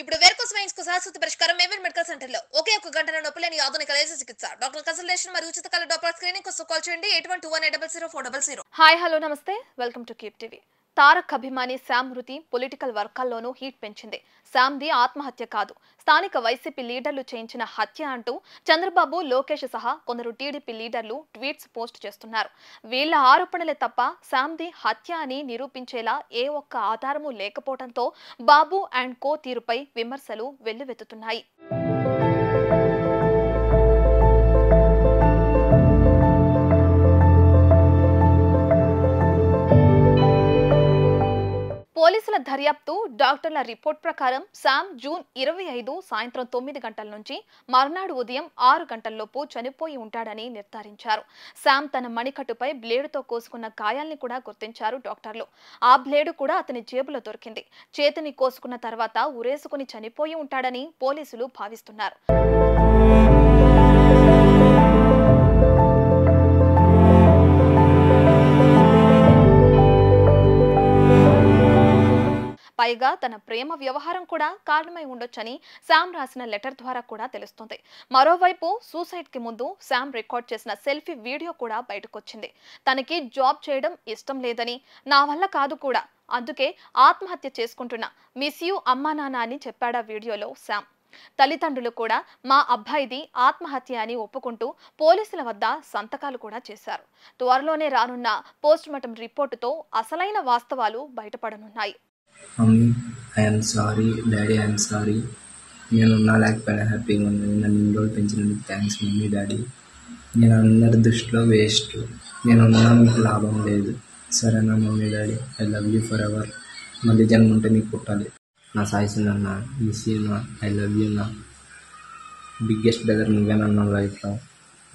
ఇప్పుడు varicose veins కు శాశ్వత పరిష్కారం మేమేర్ మెడికల్ సెంటర్ లో ఒకే ఒక గంటల నొప్పులేని ఆధునిక లేజర్ చికిత్స డాక్టర్ కన్సల్టేషన్ మరియు ఉచిత కళ డాక్టర్ స్క్రీనింగ్ కోసం కాల్ చేయండి eight one two one eight double zero four double zero hi hello నమస్తే welcome to keep TV Tarak అభిమాని శామ్ మృతి పొలిటికల్ వర్గాల్లోనూ హీట్ పెంచింది ది ఆత్మహత్య కాదు స్థానిక వైసీపీ లీడర్లు చేయించిన హత్య అంటూ చంద్రబాబు లోకేష్ సహా కొందరు టీడీపీ లీడర్లు ట్వీట్స్ పోస్ట్ చేస్తున్నారు వీళ్ల ఆరోపణలే తప్ప ది హత్య అని నిరూపించేలా ఏ ఒక్క ఆధారమూ లేకపోవడంతో బాబు అండ్ కో తీరుపై విమర్శలు వెల్లువెత్తుతున్నాయి దర్యాప్తు డాక్టర్ల రిపోర్ట్ ప్రకారం సామ్ జూన్ ఇరవై ఐదు సాయంత్రం తొమ్మిది గంటల నుంచి మర్నాడు ఉదయం ఆరు గంటల్లోపు చనిపోయి ఉంటాడని నిర్ధారించారు శామ్ తన మణికట్టుపై బ్లేడుతో కోసుకున్న గాయాల్ని కూడా గుర్తించారు డాక్టర్లు ఆ బ్లేడు కూడా అతని జేబులో దొరికింది చేతిని కోసుకున్న తర్వాత ఉరేసుకుని చనిపోయి ఉంటాడని పోలీసులు భావిస్తున్నారు పైగా తన ప్రేమ వ్యవహారం కూడా కారణమై ఉండొచ్చని శామ్ రాసిన లెటర్ ద్వారా కూడా తెలుస్తుంది మరోవైపు సూసైడ్ కి ముందు శామ్ రికార్డ్ చేసిన సెల్ఫీ వీడియో కూడా బయటకొచ్చింది తనకి జాబ్ చేయడం ఇష్టం లేదని నా వల్ల కాదు కూడా అందుకే ఆత్మహత్య చేసుకుంటున్నా మిస్ యూ అమ్మా నాన్న అని చెప్పాడా వీడియోలో శామ్ తల్లిదండ్రులు కూడా మా అబ్బాయిది ఆత్మహత్య అని ఒప్పుకుంటూ పోలీసుల వద్ద సంతకాలు కూడా చేశారు త్వరలోనే రానున్న పోస్టుమార్టం రిపోర్టుతో అసలైన వాస్తవాలు బయటపడనున్నాయి mummy I'm sorry daddy I'm sorry నేను నా లేకపోయినా హ్యాపీగా ఉన్నాను నన్ను ఇన్ని రోజులు పెంచినందుకు థ్యాంక్స్ మమ్మీ డాడీ నేను అందరి దృష్టిలో వేస్ట్ నేను ఉన్నా మీకు లాభం లేదు సరేనా mummy daddy I love you forever మళ్ళీ జన్మ ఉంటే మీకు పుట్టాలి నా సాయిసిందన్న మిస్ యూనా ఐ లవ్ నా బిగ్గెస్ట్ బ్రదర్ నువ్వేనన్నా లైఫ్లో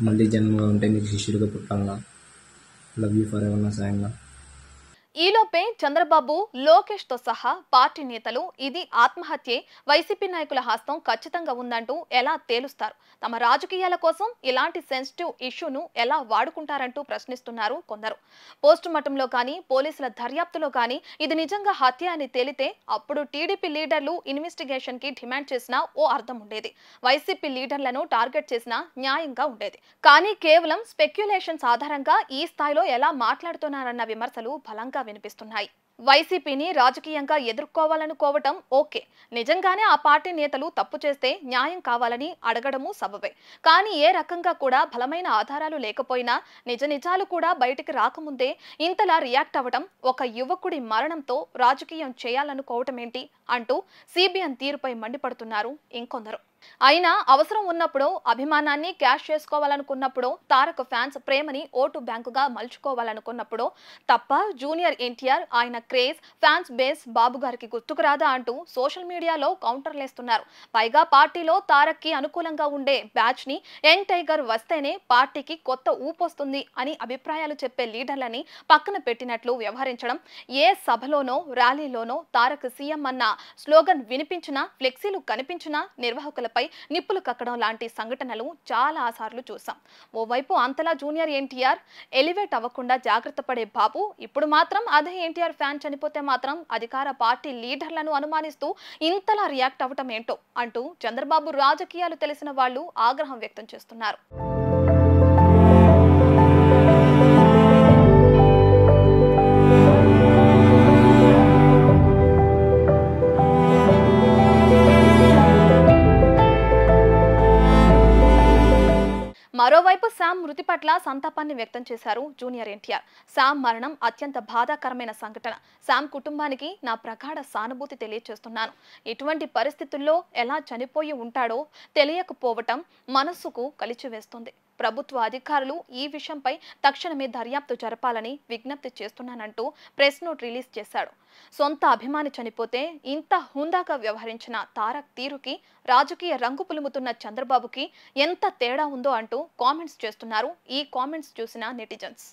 మళ్ళీ జన్మగా ఉంటే మీకు శిష్యుడిగా పుట్టాలన్నా లవ్ యూ ఫర్ ఎవర్ నా సాయంగా ఈలోపే చంద్రబాబు లోకేష్ తో సహా పార్టీ నేతలు ఇది ఆత్మహత్యే వైసీపీ నాయకుల హస్తం ఖచ్చితంగా ఉందంటూ ఎలా తేలుస్తారు తమ రాజకీయాల కోసం ఇలాంటి సెన్సిటివ్ ఇష్యూను ఎలా వాడుకుంటారంటూ ప్రశ్నిస్తున్నారు కొందరు పోస్టు మార్టంలో కానీ పోలీసుల దర్యాప్తులో కానీ ఇది నిజంగా హత్య అని తేలితే అప్పుడు టీడీపీ లీడర్లు ఇన్వెస్టిగేషన్ కి డిమాండ్ చేసిన ఓ అర్థం ఉండేది వైసీపీ లీడర్లను టార్గెట్ చేసినా న్యాయంగా ఉండేది కానీ కేవలం స్పెక్యులేషన్స్ ఆధారంగా ఈ స్థాయిలో ఎలా మాట్లాడుతున్నారన్న విమర్శలు బలంగా వినిపిస్తున్నాయి వైసీపీని రాజకీయంగా ఎదుర్కోవాలనుకోవటం ఓకే నిజంగానే ఆ పార్టీ నేతలు తప్పు చేస్తే న్యాయం కావాలని అడగడము సబవే కానీ ఏ రకంగా కూడా బలమైన ఆధారాలు లేకపోయినా నిజ నిజాలు కూడా బయటికి రాకముందే ఇంతలా రియాక్ట్ అవ్వటం ఒక యువకుడి మరణంతో రాజకీయం చేయాలనుకోవటమేంటి అంటూ సిబిఎం తీరుపై మండిపడుతున్నారు ఇంకొందరు అయినా అవసరం ఉన్నప్పుడు అభిమానాన్ని క్యాష్ చేసుకోవాలనుకున్నప్పుడు తారక్ ఫ్యాన్స్ ప్రేమని ఓటు బ్యాంకుగా మలుచుకోవాలనుకున్నప్పుడు తప్ప జూనియర్ ఎన్టీఆర్ ఆయన క్రేజ్ ఫ్యాన్స్ బేస్ బాబు గారికి గుర్తుకురాదా అంటూ సోషల్ మీడియాలో కౌంటర్లేస్తున్నారు పైగా పార్టీలో తారక్ కి అనుకూలంగా ఉండే బ్యాచ్ ని ఎన్ టైగర్ వస్తేనే పార్టీకి కొత్త ఊపొస్తుంది అని అభిప్రాయాలు చెప్పే లీడర్లని పక్కన పెట్టినట్లు వ్యవహరించడం ఏ సభలోనో ర్యాలీలోనో తారక్ సీఎం అన్న స్లోగన్ వినిపించినా ఫ్లెక్సీలు కనిపించినా నిర్వాహకుల జూనియర్పై నిప్పులు కక్కడం లాంటి సంఘటనలు చాలా సార్లు చూసాం ఓవైపు అంతలా జూనియర్ ఎన్టీఆర్ ఎలివేట్ అవ్వకుండా జాగ్రత్త పడే బాబు ఇప్పుడు మాత్రం అదే ఎన్టీఆర్ ఫ్యాన్ చనిపోతే మాత్రం అధికార పార్టీ లీడర్లను అనుమానిస్తూ ఇంతలా రియాక్ట్ అవ్వటం ఏంటో అంటూ చంద్రబాబు రాజకీయాలు తెలిసిన వాళ్ళు ఆగ్రహం వ్యక్తం చేస్తున్నారు మరోవైపు శామ్ మృతి పట్ల సంతాపాన్ని వ్యక్తం చేశారు జూనియర్ ఎన్టీఆర్ శామ్ మరణం అత్యంత బాధాకరమైన సంఘటన శామ్ కుటుంబానికి నా ప్రగాఢ సానుభూతి తెలియచేస్తున్నాను ఎటువంటి పరిస్థితుల్లో ఎలా చనిపోయి ఉంటాడో తెలియకపోవటం మనస్సుకు కలిచివేస్తుంది ప్రభుత్వ అధికారులు ఈ విషయంపై తక్షణమే దర్యాప్తు జరపాలని విజ్ఞప్తి చేస్తున్నానంటూ ప్రెస్ నోట్ రిలీజ్ చేశాడు సొంత అభిమాని చనిపోతే ఇంత హుందాగా వ్యవహరించిన తారక్ తీరుకి రాజకీయ రంగు పులుముతున్న చంద్రబాబుకి ఎంత తేడా ఉందో అంటూ కామెంట్స్ చేస్తున్నారు ఈ కామెంట్స్ చూసిన నెటిజన్స్